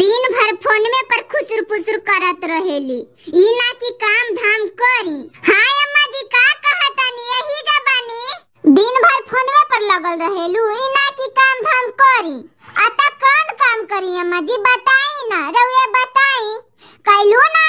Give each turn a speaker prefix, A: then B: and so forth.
A: दिन भर फोन में पर खुसर पुसर करत रहेली ई ना कि काम धाम करी हाय अम्मा जी का कहत कहतानी यही जबानी दिन भर फोन में पर लगल रहेलु ई ना कि काम धाम करी अता कौन काम करी अम्मा जी बताई ना रउए बताई कैलू ना